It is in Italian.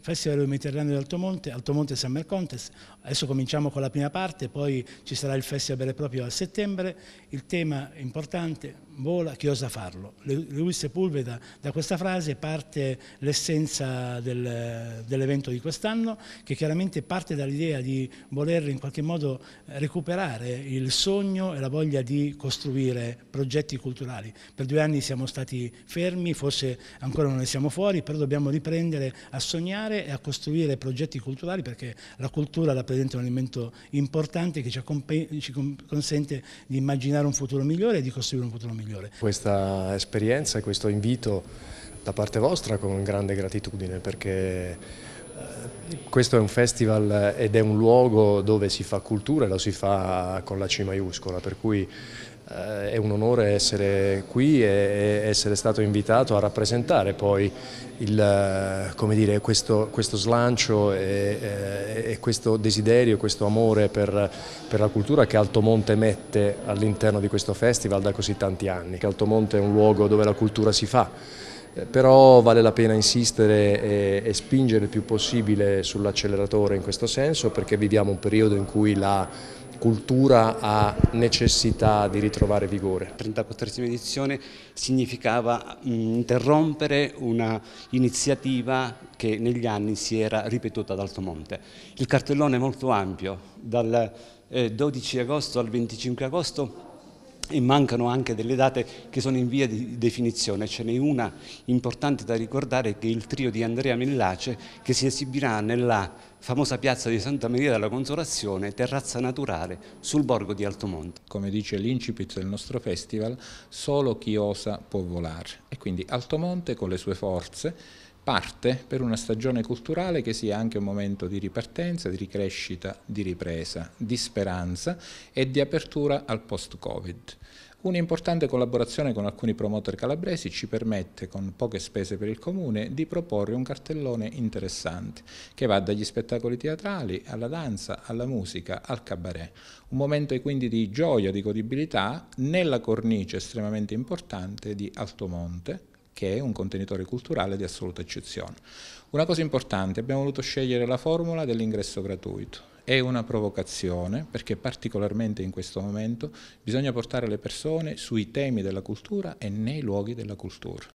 Festival Mediterraneo di Altomonte, Altomonte Summer Contest, adesso cominciamo con la prima parte, poi ci sarà il festival vero e proprio a settembre, il tema importante, vola chi osa farlo. Luis Sepulveda da questa frase parte l'essenza del, dell'evento di quest'anno, che chiaramente parte dall'idea di voler in qualche modo recuperare il sogno e la voglia di costruire progetti culturali. Per due anni siamo stati fermi, forse ancora non ne siamo fuori, però dobbiamo riprendere a sognare pensare e a costruire progetti culturali perché la cultura rappresenta un elemento importante che ci, ci consente di immaginare un futuro migliore e di costruire un futuro migliore. Questa esperienza e questo invito da parte vostra con grande gratitudine perché questo è un festival eh, ed è un luogo dove si fa cultura e lo si fa con la C maiuscola, per cui eh, è un onore essere qui e essere stato invitato a rappresentare poi il, eh, dire, questo, questo, slancio e, e, questo desiderio, questo amore per, per la cultura che Altomonte mette all'interno di questo festival da così tanti anni. Altomonte è un luogo dove la cultura si fa eh, però vale la pena insistere e, e spingere il più possibile sull'acceleratore in questo senso perché viviamo un periodo in cui la cultura ha necessità di ritrovare vigore. La 34esima edizione significava mm, interrompere un'iniziativa che negli anni si era ripetuta ad Altomonte. Il cartellone è molto ampio, dal 12 eh, agosto al 25 agosto e mancano anche delle date che sono in via di definizione, ce n'è una importante da ricordare che è il trio di Andrea Millace che si esibirà nella famosa piazza di Santa Maria della Consolazione, terrazza naturale sul borgo di Altomonte. Come dice l'incipit del nostro festival, solo chi osa può volare e quindi Altomonte con le sue forze parte per una stagione culturale che sia anche un momento di ripartenza, di ricrescita, di ripresa, di speranza e di apertura al post-Covid. Un'importante collaborazione con alcuni promoter calabresi ci permette, con poche spese per il comune, di proporre un cartellone interessante che va dagli spettacoli teatrali alla danza, alla musica, al cabaret. Un momento quindi di gioia, di godibilità nella cornice estremamente importante di Altomonte, che è un contenitore culturale di assoluta eccezione. Una cosa importante, abbiamo voluto scegliere la formula dell'ingresso gratuito. È una provocazione perché particolarmente in questo momento bisogna portare le persone sui temi della cultura e nei luoghi della cultura.